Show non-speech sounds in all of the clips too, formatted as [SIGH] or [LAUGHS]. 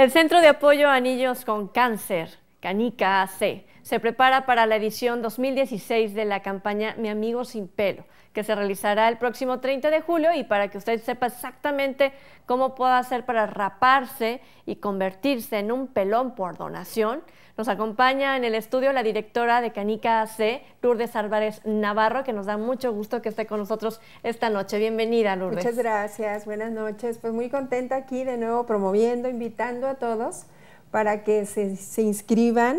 El Centro de Apoyo a Niños con Cáncer, Canica AC, se prepara para la edición 2016 de la campaña Mi Amigo Sin Pelo, que se realizará el próximo 30 de julio y para que usted sepa exactamente cómo puede hacer para raparse y convertirse en un pelón por donación, nos acompaña en el estudio la directora de Canica AC, Lourdes Álvarez Navarro, que nos da mucho gusto que esté con nosotros esta noche. Bienvenida, Lourdes. Muchas gracias, buenas noches. Pues muy contenta aquí de nuevo promoviendo, invitando a todos para que se, se inscriban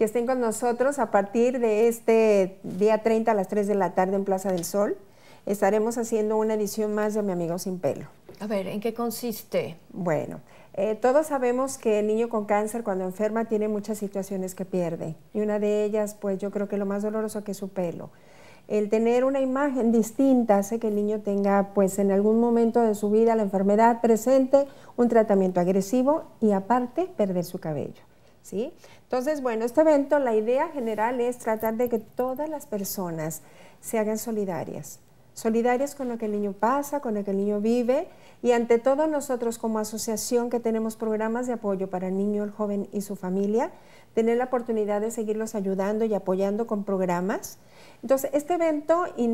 que estén con nosotros a partir de este día 30 a las 3 de la tarde en Plaza del Sol. Estaremos haciendo una edición más de Mi Amigo Sin Pelo. A ver, ¿en qué consiste? Bueno, eh, todos sabemos que el niño con cáncer cuando enferma tiene muchas situaciones que pierde y una de ellas, pues yo creo que lo más doloroso que es su pelo. El tener una imagen distinta hace que el niño tenga, pues en algún momento de su vida, la enfermedad presente, un tratamiento agresivo y aparte perder su cabello. ¿sí? Entonces, bueno, este evento, la idea general es tratar de que todas las personas se hagan solidarias, solidarias con lo que el niño pasa, con lo que el niño vive y ante todo nosotros como asociación que tenemos programas de apoyo para el niño, el joven y su familia, tener la oportunidad de seguirlos ayudando y apoyando con programas. Entonces, este evento, y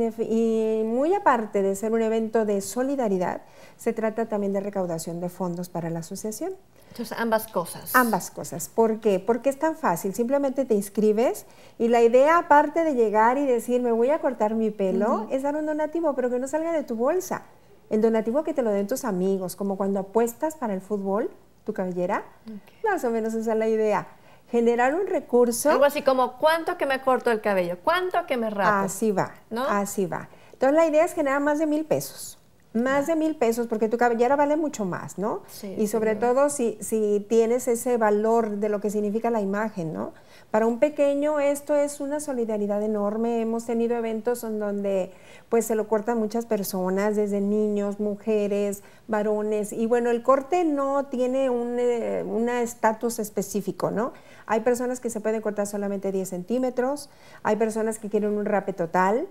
muy aparte de ser un evento de solidaridad, se trata también de recaudación de fondos para la asociación. Entonces, ambas cosas. Ambas cosas. ¿Por qué? Porque es tan fácil. Simplemente te inscribes y la idea, aparte de llegar y decir, me voy a cortar mi pelo, es dar una donativo pero que no salga de tu bolsa. El donativo que te lo den tus amigos, como cuando apuestas para el fútbol, tu cabellera. Más o menos esa es la idea. Generar un recurso. Algo así como, ¿cuánto que me corto el cabello? ¿Cuánto que me rato? Así va, Así va. Entonces la idea es generar más de mil pesos. Más de mil pesos, porque tu cabellera vale mucho más, ¿no? Sí, y sobre todo si, si tienes ese valor de lo que significa la imagen, ¿no? Para un pequeño esto es una solidaridad enorme. Hemos tenido eventos en donde pues se lo cortan muchas personas, desde niños, mujeres, varones. Y bueno, el corte no tiene un eh, estatus específico, ¿no? Hay personas que se pueden cortar solamente 10 centímetros, hay personas que quieren un rape total,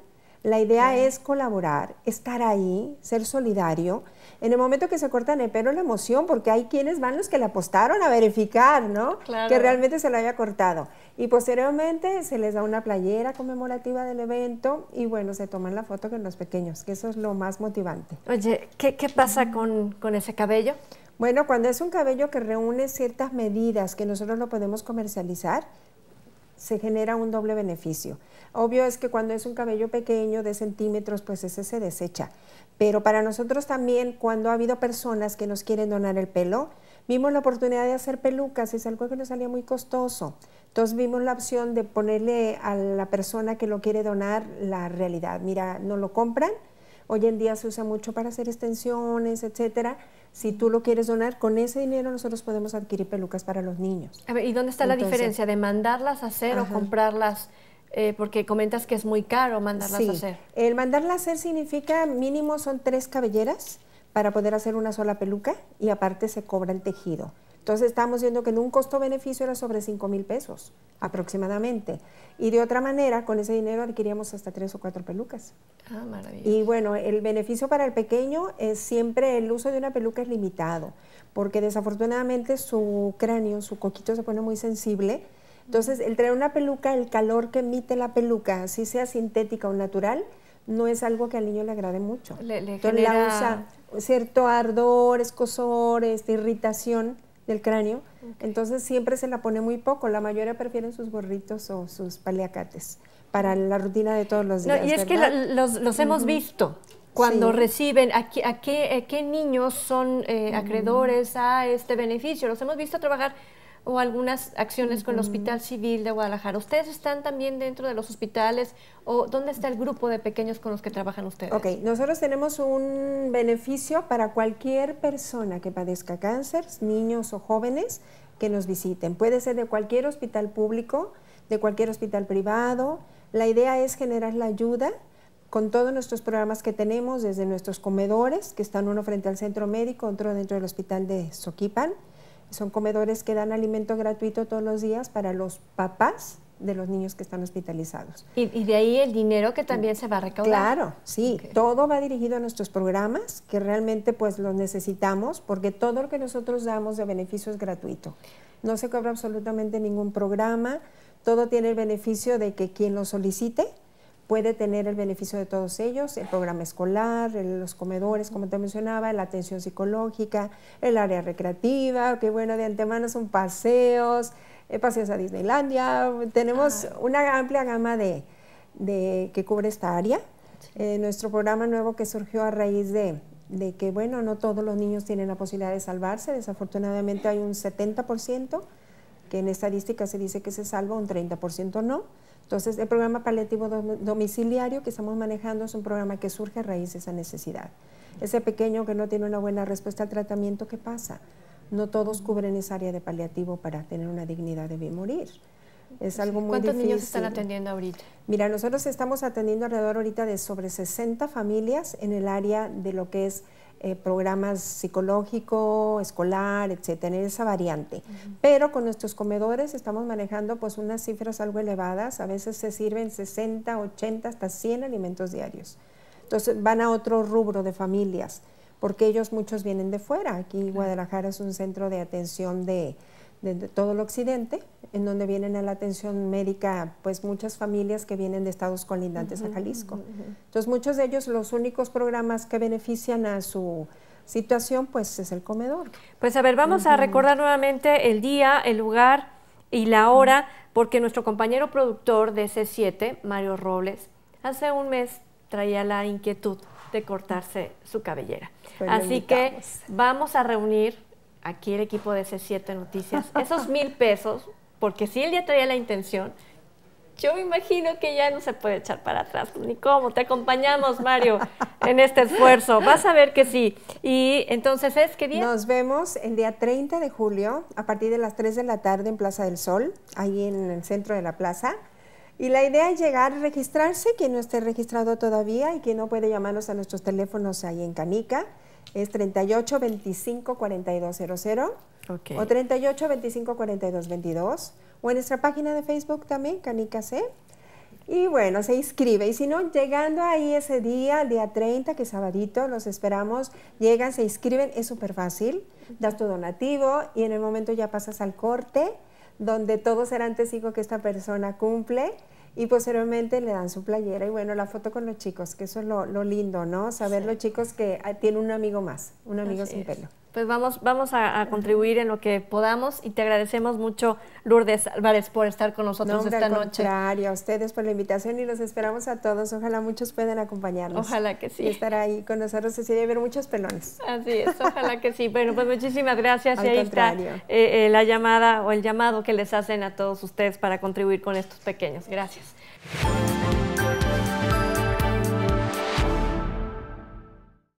la idea es colaborar, estar ahí, ser solidario. En el momento que se cortan el pelo, la emoción, porque hay quienes van los que le apostaron a verificar, ¿no? Claro. Que realmente se lo haya cortado. Y posteriormente se les da una playera conmemorativa del evento y bueno, se toman la foto con los pequeños, que eso es lo más motivante. Oye, ¿qué, pasa con, con ese cabello? Bueno, cuando es un cabello que reúne ciertas medidas que nosotros lo podemos comercializar, se genera un doble beneficio. Obvio es que cuando es un cabello pequeño de centímetros, pues ese se desecha. Pero para nosotros también, cuando ha habido personas que nos quieren donar el pelo, vimos la oportunidad de hacer pelucas, es algo que nos salía muy costoso. Entonces vimos la opción de ponerle a la persona que lo quiere donar la realidad. Mira, no lo compran, hoy en día se usa mucho para hacer extensiones, etcétera si tú lo quieres donar, con ese dinero nosotros podemos adquirir pelucas para los niños. A ver, ¿y dónde está la diferencia de mandarlas a hacer o comprarlas? Eh, porque comentas que es muy caro mandarlas a hacer. El mandarlas a hacer significa mínimo son tres cabelleras para poder hacer una sola peluca y aparte se cobra el tejido. Entonces estamos viendo que en un costo-beneficio era sobre 5 mil pesos aproximadamente. Y de otra manera, con ese dinero adquiríamos hasta tres o cuatro pelucas. Ah, maravilloso. Y bueno, el beneficio para el pequeño es siempre el uso de una peluca es limitado, porque desafortunadamente su cráneo, su coquito se pone muy sensible. Entonces, el traer una peluca, el calor que emite la peluca, si sea sintética o natural, no es algo que al niño le agrade mucho. Le, genera... usa cierto ardor, escosor, este, irritación del cráneo. Entonces siempre se la pone muy poco. La mayoría prefieren sus gorritos o sus paliacates para la rutina de todos los días. y es que los, hemos visto cuando reciben, a, qué, a qué, niños son eh, acreedores a este beneficio. Los hemos visto trabajar o algunas acciones con el Hospital Civil de Guadalajara. ¿Ustedes están también dentro de los hospitales o dónde está el grupo de pequeños con los que trabajan ustedes? Ok, nosotros tenemos un beneficio para cualquier persona que padezca cáncer, niños o jóvenes que nos visiten. Puede ser de cualquier hospital público, de cualquier hospital privado. La idea es generar la ayuda con todos nuestros programas que tenemos, desde nuestros comedores, que están uno frente al centro médico, otro dentro del hospital de Soquipan, son comedores que dan alimento gratuito todos los días para los papás de los niños que están hospitalizados. Y, de ahí el dinero que también se va a recaudar. Claro, sí, todo va dirigido a nuestros programas que realmente pues los necesitamos porque todo lo que nosotros damos de beneficio es gratuito. No se cobra absolutamente ningún programa, todo tiene el beneficio de que quien lo solicite puede tener el beneficio de todos ellos, el programa escolar, los comedores, como te mencionaba, la atención psicológica, el área recreativa, que bueno, de antemano son paseos, eh, paseos a Disneylandia, tenemos una amplia gama que cubre esta área. Eh, nuestro programa nuevo que surgió a raíz de, de que, bueno, no todos los niños tienen la posibilidad de salvarse, desafortunadamente hay un 70% que en estadística se dice que se salva, un 30% no. Entonces, el programa paliativo domiciliario que estamos manejando es un programa que surge a raíz de esa necesidad. Ese pequeño que no tiene una buena respuesta al tratamiento, ¿qué pasa? No todos cubren esa área de paliativo para tener una dignidad de bien morir. Es algo muy ¿Cuántos niños están atendiendo ahorita? Mira, nosotros estamos atendiendo alrededor ahorita de sobre 60 familias en el área de lo que es eh, programas psicológico, escolar, etcétera, en esa variante. Pero con nuestros comedores estamos manejando pues unas cifras algo elevadas, a veces se sirven 60, 80, hasta 100 alimentos diarios. Entonces van a otro rubro de familias, porque ellos muchos vienen de fuera. Aquí Guadalajara es un centro de atención de, de, todo el occidente, en donde vienen a la atención médica pues muchas familias que vienen de estados colindantes a Jalisco. Entonces muchos de ellos los únicos programas que benefician a su situación pues es el comedor. Pues a ver, vamos a recordar nuevamente el día, el lugar y la hora, porque nuestro compañero productor de C7, Mario Robles, hace un mes traía la inquietud de cortarse su cabellera. Pues, Así que vamos a reunir aquí el equipo de C7 Noticias, esos [LAUGHS] mil pesos, porque si el día traía la intención, yo me imagino que ya no se puede echar para atrás, pues, ni cómo. Te acompañamos, Mario, [LAUGHS] en este esfuerzo. Vas a ver que sí. Y entonces, ¿es qué día? Nos vemos el día 30 de julio, a partir de las 3 de la tarde en Plaza del Sol, ahí en el centro de la plaza. Y la idea es llegar a registrarse, quien no esté registrado todavía y quien no puede llamarnos a nuestros teléfonos ahí en Canica, es 38 25 4200 o 38 25 42 o en nuestra página de Facebook también, Canica C. Y bueno, se inscribe. Y si no, llegando ahí ese día, el día 30, que es sabadito, los esperamos, llegan, se inscriben, es súper fácil, das tu donativo y en el momento ya pasas al corte donde todos eran testigos que esta persona cumple y posteriormente le dan su playera y bueno, la foto con los chicos, que eso es lo, lindo, ¿no? Saber los chicos que ah, tiene un amigo más, un amigo sin pelo pues vamos, vamos a, contribuir en lo que podamos y te agradecemos mucho, Lourdes Álvarez, por estar con nosotros esta al noche. Contrario, a ustedes por la invitación y los esperamos a todos. Ojalá muchos puedan acompañarnos. Ojalá que sí. Y estar ahí con nosotros así ver muchos pelones. Así es, ojalá que sí. Bueno, pues muchísimas gracias. [LAUGHS] y ahí está eh, eh, la llamada o el llamado que les hacen a todos ustedes para contribuir con estos pequeños. Gracias.